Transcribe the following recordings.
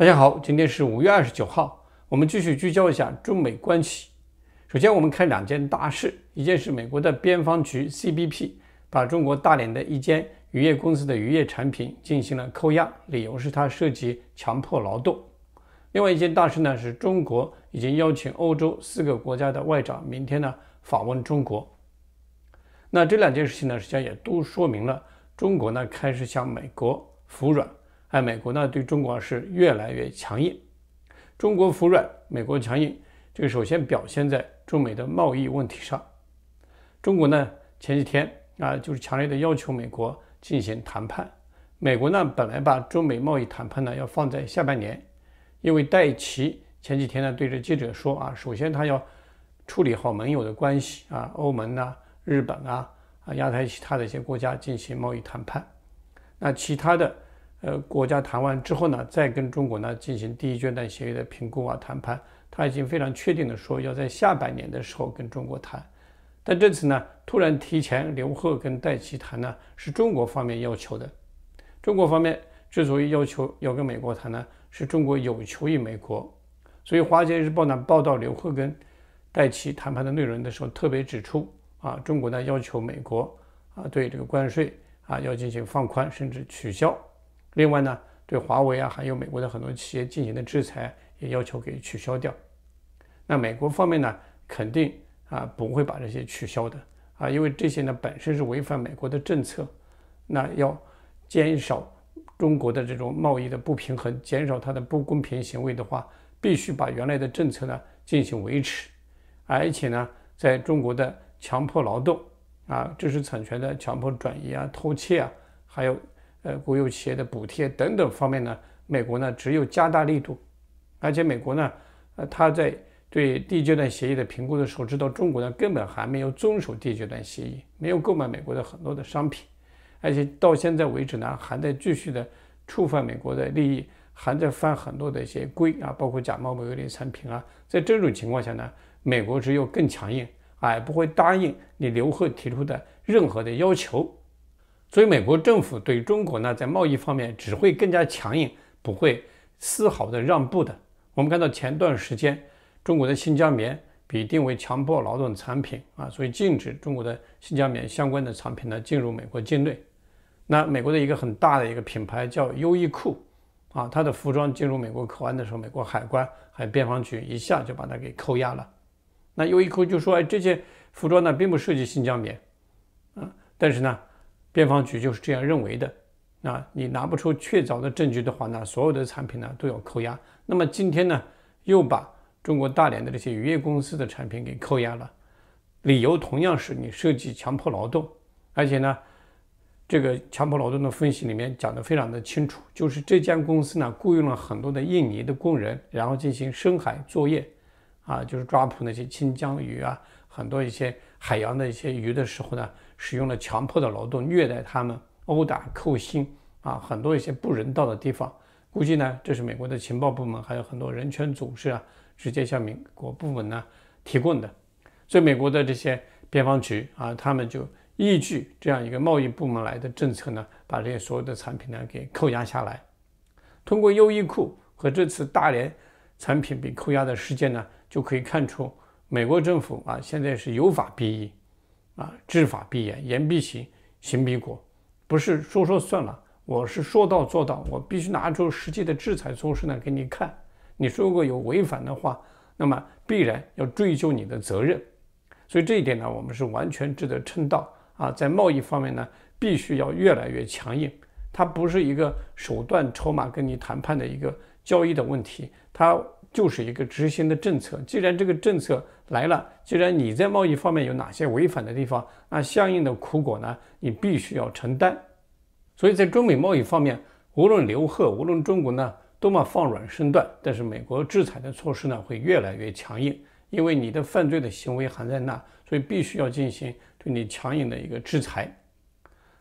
大家好，今天是五月二十九号，我们继续聚焦一下中美关系。首先，我们看两件大事，一件是美国的边防局 CBP 把中国大连的一间渔业公司的渔业产品进行了扣押，理由是它涉及强迫劳动。另外一件大事呢，是中国已经邀请欧洲四个国家的外长明天呢访问中国。那这两件事情呢，实际上也都说明了中国呢开始向美国服软。哎，美国呢对中国是越来越强硬，中国服软，美国强硬。这个首先表现在中美的贸易问题上。中国呢前几天啊，就是强烈的要求美国进行谈判。美国呢本来把中美贸易谈判呢要放在下半年，因为戴奇前几天呢对着记者说啊，首先他要处理好盟友的关系啊，欧盟啊、日本啊、啊亚太其他的一些国家进行贸易谈判。那其他的。呃，国家谈完之后呢，再跟中国呢进行第一阶段协议的评估啊谈判。他已经非常确定的说，要在下半年的时候跟中国谈。但这次呢，突然提前，刘鹤跟戴奇谈呢，是中国方面要求的。中国方面之所以要求要跟美国谈呢，是中国有求于美国。所以，《华尔街日报》呢报道刘鹤跟戴奇谈判的内容的时候，特别指出啊，中国呢要求美国啊对这个关税啊要进行放宽，甚至取消。另外呢，对华为啊，还有美国的很多企业进行的制裁，也要求给取消掉。那美国方面呢，肯定啊不会把这些取消的啊，因为这些呢本身是违反美国的政策。那要减少中国的这种贸易的不平衡，减少它的不公平行为的话，必须把原来的政策呢进行维持。而且呢，在中国的强迫劳动啊、知识产权的强迫转移啊、偷窃啊，还有。呃，国有企业的补贴等等方面呢，美国呢只有加大力度，而且美国呢，呃，他在对第一阶段协议的评估的时候，知道中国呢根本还没有遵守第一阶段协议，没有购买美国的很多的商品，而且到现在为止呢，还在继续的触犯美国的利益，还在犯很多的一些规啊，包括假冒伪劣产品啊，在这种情况下呢，美国只有更强硬，哎，不会答应你刘鹤提出的任何的要求。所以美国政府对中国呢，在贸易方面只会更加强硬，不会丝毫的让步的。我们看到前段时间，中国的新疆棉被定为强迫劳动产品啊，所以禁止中国的新疆棉相关的产品呢进入美国境内。那美国的一个很大的一个品牌叫优衣库，啊，它的服装进入美国口岸的时候，美国海关还有边防局一下就把它给扣押了。那优衣库就说，哎，这些服装呢并不涉及新疆棉，啊，但是呢。边防局就是这样认为的。那你拿不出确凿的证据的话，那所有的产品呢都要扣押。那么今天呢，又把中国大连的这些渔业公司的产品给扣押了，理由同样是你涉及强迫劳动。而且呢，这个强迫劳动的分析里面讲的非常的清楚，就是这家公司呢雇佣了很多的印尼的工人，然后进行深海作业，啊，就是抓捕那些清江鱼啊，很多一些。海洋的一些鱼的时候呢，使用了强迫的劳动，虐待他们，殴打、扣薪啊，很多一些不人道的地方。估计呢，这是美国的情报部门，还有很多人权组织啊，直接向美国部门呢提供的。所以，美国的这些边防局啊，他们就依据这样一个贸易部门来的政策呢，把这些所有的产品呢给扣押下来。通过优衣库和这次大连产品被扣押的事件呢，就可以看出。美国政府啊，现在是有法必依，啊，执法必严，言必行，行必果，不是说说算了，我是说到做到，我必须拿出实际的制裁措施呢给你看。你说如果有违反的话，那么必然要追究你的责任。所以这一点呢，我们是完全值得称道啊。在贸易方面呢，必须要越来越强硬，它不是一个手段筹码跟你谈判的一个交易的问题，它。就是一个执行的政策。既然这个政策来了，既然你在贸易方面有哪些违反的地方，那相应的苦果呢，你必须要承担。所以在中美贸易方面，无论刘贺，无论中国呢多么放软身段，但是美国制裁的措施呢会越来越强硬，因为你的犯罪的行为还在那，所以必须要进行对你强硬的一个制裁。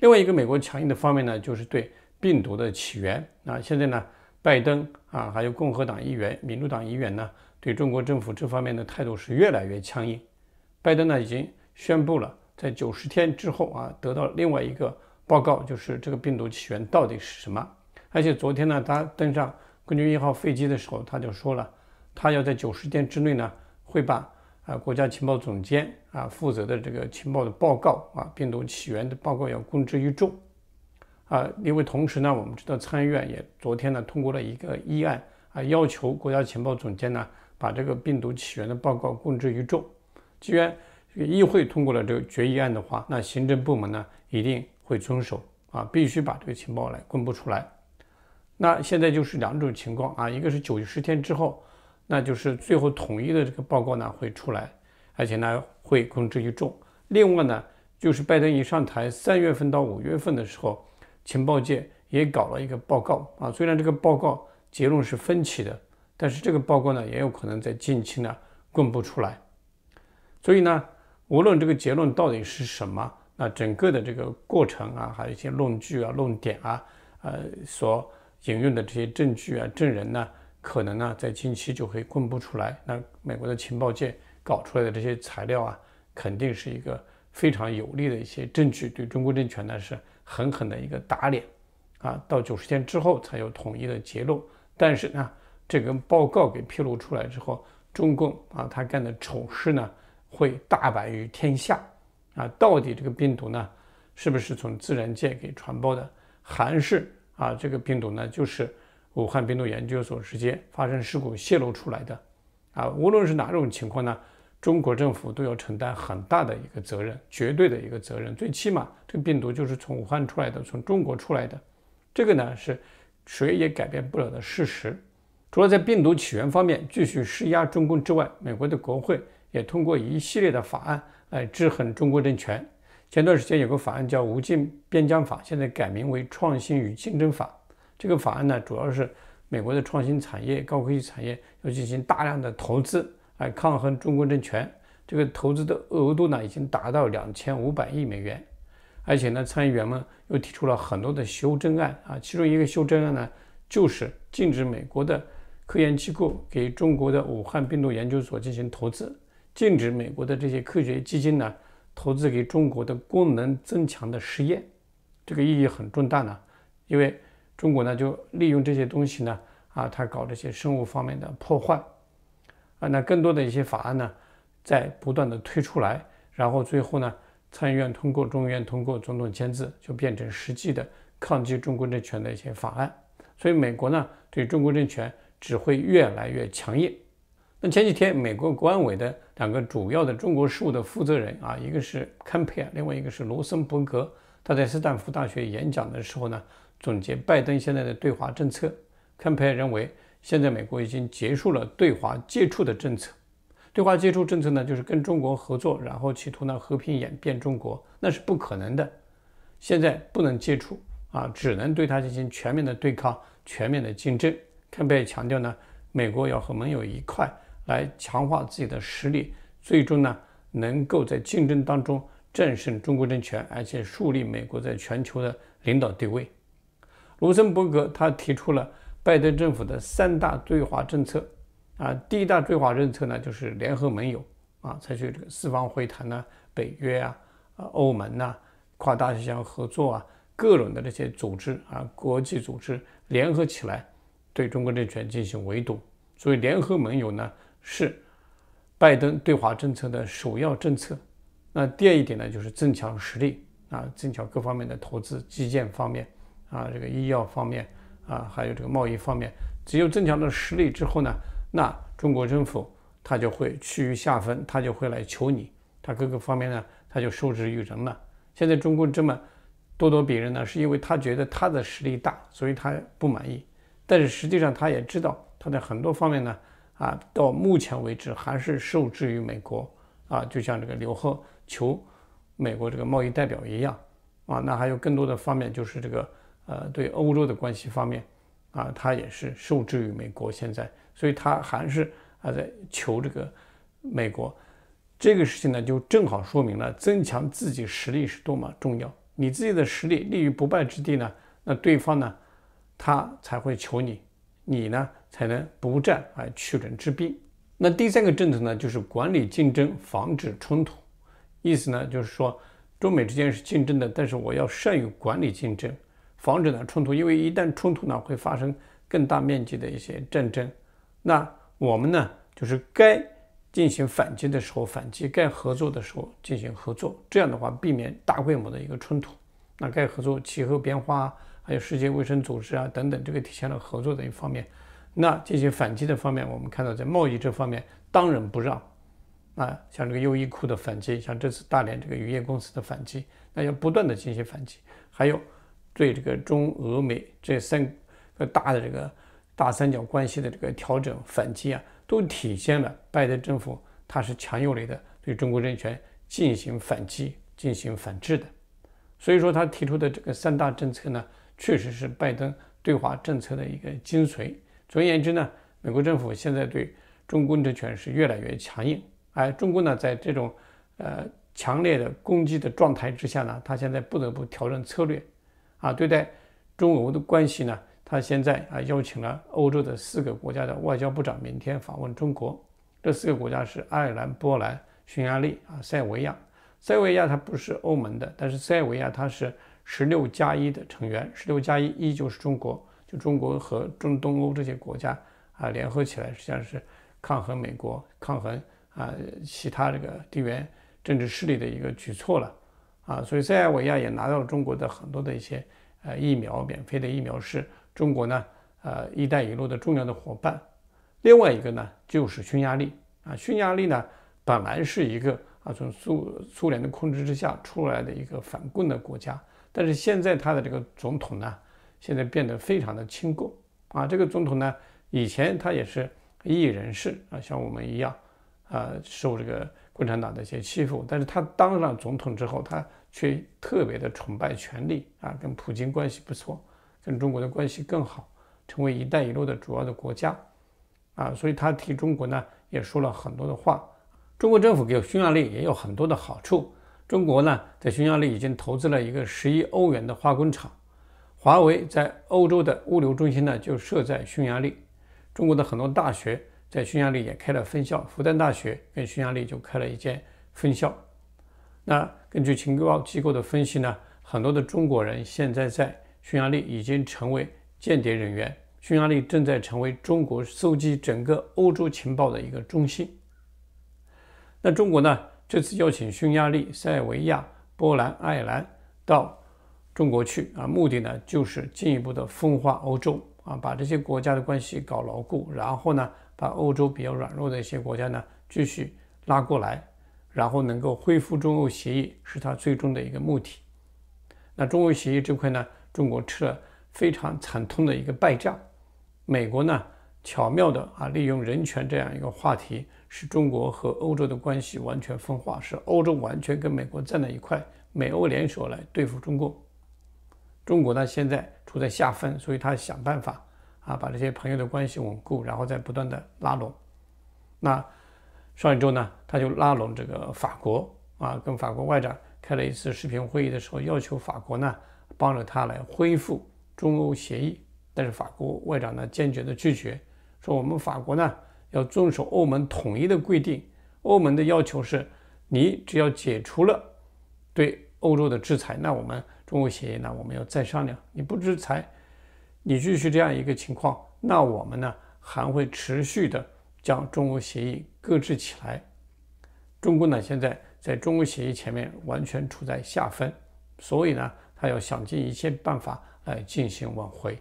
另外一个美国强硬的方面呢，就是对病毒的起源。那现在呢，拜登。啊，还有共和党议员、民主党议员呢，对中国政府这方面的态度是越来越强硬。拜登呢，已经宣布了，在九十天之后啊，得到另外一个报告，就是这个病毒起源到底是什么。而且昨天呢，他登上空军一号飞机的时候，他就说了，他要在九十天之内呢，会把啊国家情报总监啊负责的这个情报的报告啊，病毒起源的报告要公之于众。啊，因为同时呢，我们知道参议院也昨天呢通过了一个议案，啊，要求国家情报总监呢把这个病毒起源的报告公之于众。既然议会通过了这个决议案的话，那行政部门呢一定会遵守，啊，必须把这个情报来公布出来。那现在就是两种情况啊，一个是九十天之后，那就是最后统一的这个报告呢会出来，而且呢会公之于众。另外呢，就是拜登一上台，三月份到五月份的时候。情报界也搞了一个报告啊，虽然这个报告结论是分歧的，但是这个报告呢也有可能在近期呢公布出来。所以呢，无论这个结论到底是什么，那整个的这个过程啊，还有一些论据啊、论点啊，呃，所引用的这些证据啊、证人呢，可能呢在近期就会公布出来。那美国的情报界搞出来的这些材料啊，肯定是一个非常有力的一些证据，对中国政权呢是。狠狠的一个打脸，啊，到九十天之后才有统一的结论。但是呢，这个报告给披露出来之后，中共啊，他干的丑事呢，会大白于天下，啊，到底这个病毒呢，是不是从自然界给传播的，还是啊，这个病毒呢，就是武汉病毒研究所直接发生事故泄露出来的，啊，无论是哪种情况呢？中国政府都要承担很大的一个责任，绝对的一个责任。最起码，这个病毒就是从武汉出来的，从中国出来的，这个呢是谁也改变不了的事实。除了在病毒起源方面继续施压中共之外，美国的国会也通过一系列的法案来制衡中国政权。前段时间有个法案叫《无尽边疆法》，现在改名为《创新与竞争法》。这个法案呢，主要是美国的创新产业、高科技产业要进行大量的投资。来抗衡中国政权，这个投资的额度呢已经达到两千五百亿美元，而且呢，参议员们又提出了很多的修正案啊，其中一个修正案呢，就是禁止美国的科研机构给中国的武汉病毒研究所进行投资，禁止美国的这些科学基金呢投资给中国的功能增强的实验，这个意义很重大呢，因为中国呢就利用这些东西呢啊，他搞这些生物方面的破坏。那更多的一些法案呢，在不断的推出来，然后最后呢，参议院通过，众议院通过，总统签字，就变成实际的抗击中国政权的一些法案。所以美国呢，对中国政权只会越来越强硬。那前几天，美国国安委的两个主要的中国事务的负责人啊，一个是坎佩尔，另外一个是罗森伯格，他在斯坦福大学演讲的时候呢，总结拜登现在的对华政策。坎佩尔认为。现在美国已经结束了对华接触的政策，对华接触政策呢，就是跟中国合作，然后企图呢和平演变中国，那是不可能的。现在不能接触啊，只能对它进行全面的对抗、全面的竞争。贝尔强调呢，美国要和盟友一块来强化自己的实力，最终呢能够在竞争当中战胜中国政权，而且树立美国在全球的领导地位。卢森伯格他提出了。拜登政府的三大对华政策啊，第一大对华政策呢，就是联合盟友啊，采取这个四方会谈呐、北约啊、欧盟呐、跨大西洋合作啊，各种的这些组织啊、国际组织联合起来对中国政权进行围堵。所以，联合盟友呢是拜登对华政策的首要政策。那第二一点呢，就是增强实力啊，增强各方面的投资、基建方面啊，这个医药方面。啊，还有这个贸易方面，只有增强了实力之后呢，那中国政府他就会趋于下风，他就会来求你，他各个方面呢，他就受制于人了。现在中共这么咄咄逼人呢，是因为他觉得他的实力大，所以他不满意。但是实际上他也知道，他在很多方面呢，啊，到目前为止还是受制于美国。啊，就像这个刘鹤求美国这个贸易代表一样。啊，那还有更多的方面就是这个。呃，对欧洲的关系方面，啊，他也是受制于美国，现在，所以他还是啊在求这个美国。这个事情呢，就正好说明了增强自己实力是多么重要。你自己的实力立于不败之地呢，那对方呢，他才会求你，你呢才能不战而屈人之兵。那第三个政策呢，就是管理竞争，防止冲突。意思呢，就是说中美之间是竞争的，但是我要善于管理竞争。防止呢冲突，因为一旦冲突呢会发生更大面积的一些战争，那我们呢就是该进行反击的时候反击，该合作的时候进行合作，这样的话避免大规模的一个冲突。那该合作，气候变化，还有世界卫生组织啊等等，这个体现了合作的一方面。那进行反击的方面，我们看到在贸易这方面当仁不让，啊，像这个优衣库的反击，像这次大连这个渔业公司的反击，那要不断的进行反击，还有。对这个中俄美这三个大的这个大三角关系的这个调整反击啊，都体现了拜登政府他是强有力的对中国政权进行反击、进行反制的。所以说，他提出的这个三大政策呢，确实是拜登对华政策的一个精髓。总而言之呢，美国政府现在对中共政权是越来越强硬，而中共呢，在这种呃强烈的攻击的状态之下呢，他现在不得不调整策略。啊，对待中俄的关系呢，他现在啊邀请了欧洲的四个国家的外交部长明天访问中国。这四个国家是爱尔兰、波兰、匈牙利啊、塞维亚。塞维亚它不是欧盟的，但是塞维亚它是十六加一的成员。十六加一依旧是中国，就中国和中东欧这些国家啊联合起来，实际上是抗衡美国、抗衡啊其他这个地缘政治势力的一个举措了。啊，所以塞尔维亚也拿到了中国的很多的一些呃疫苗，免费的疫苗是中国呢，呃“一带一路”的重要的伙伴。另外一个呢，就是匈牙利啊，匈牙利呢本来是一个啊从苏苏联的控制之下出来的一个反共的国家，但是现在他的这个总统呢，现在变得非常的亲共啊。这个总统呢，以前他也是异人士啊，像我们一样啊，受这个。共产党的一些欺负，但是他当上总统之后，他却特别的崇拜权力啊，跟普京关系不错，跟中国的关系更好，成为“一带一路”的主要的国家，啊，所以他替中国呢也说了很多的话。中国政府给匈牙利也有很多的好处，中国呢在匈牙利已经投资了一个十亿欧元的化工厂，华为在欧洲的物流中心呢就设在匈牙利，中国的很多大学。在匈牙利也开了分校，复旦大学跟匈牙利就开了一间分校。那根据情报机构的分析呢，很多的中国人现在在匈牙利已经成为间谍人员，匈牙利正在成为中国搜集整个欧洲情报的一个中心。那中国呢，这次邀请匈牙利、塞尔维亚、波兰、爱尔兰到中国去啊，目的呢就是进一步的分化欧洲啊，把这些国家的关系搞牢固，然后呢。把欧洲比较软弱的一些国家呢继续拉过来，然后能够恢复中欧协议，是他最终的一个目的。那中欧协议这块呢，中国吃了非常惨痛的一个败仗。美国呢巧妙的啊利用人权这样一个话题，使中国和欧洲的关系完全分化，使欧洲完全跟美国站在一块，美欧联手来对付中国。中国呢现在处在下风，所以他想办法。啊，把这些朋友的关系稳固，然后再不断的拉拢。那上一周呢，他就拉拢这个法国啊，跟法国外长开了一次视频会议的时候，要求法国呢帮着他来恢复中欧协议。但是法国外长呢坚决的拒绝，说我们法国呢要遵守欧盟统一的规定。欧盟的要求是，你只要解除了对欧洲的制裁，那我们中欧协议呢我们要再商量。你不制裁。你继续这样一个情况，那我们呢还会持续的将中俄协议搁置起来。中国呢现在在中俄协议前面完全处在下风，所以呢他要想尽一切办法来进行挽回。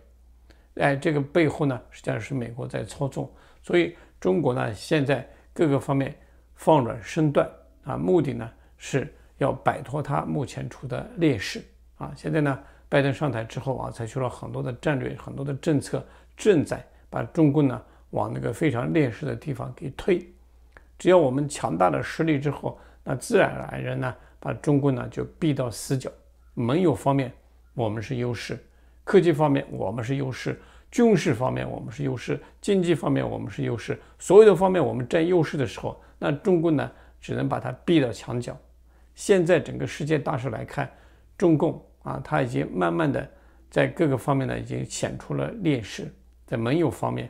哎，这个背后呢实际上是美国在操纵，所以中国呢现在各个方面放软身段啊，目的呢是要摆脱他目前处的劣势啊。现在呢。拜登上台之后啊，采取了很多的战略，很多的政策，正在把中共呢往那个非常劣势的地方给推。只要我们强大的实力之后，那自然而然呢，把中共呢就逼到死角。盟友方面，我们是优势；科技方面，我们是优势；军事方面，我们是优势；经济方面，我们是优势。所有的方面我们占优势的时候，那中共呢只能把它逼到墙角。现在整个世界大势来看，中共。啊，他已经慢慢的在各个方面呢，已经显出了劣势。在盟友方面，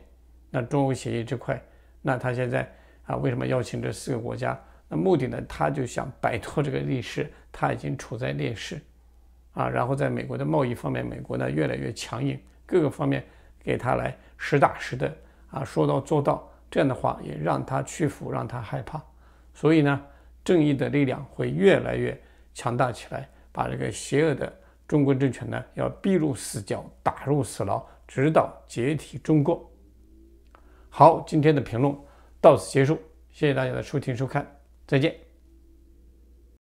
那中欧协议这块，那他现在啊，为什么邀请这四个国家？那目的呢？他就想摆脱这个劣势，他已经处在劣势，啊，然后在美国的贸易方面，美国呢越来越强硬，各个方面给他来实打实的啊，说到做到，这样的话也让他屈服，让他害怕。所以呢，正义的力量会越来越强大起来，把这个邪恶的。中国政权呢，要逼入死角，打入死牢，直到解体中国。好，今天的评论到此结束，谢谢大家的收听收看，再见。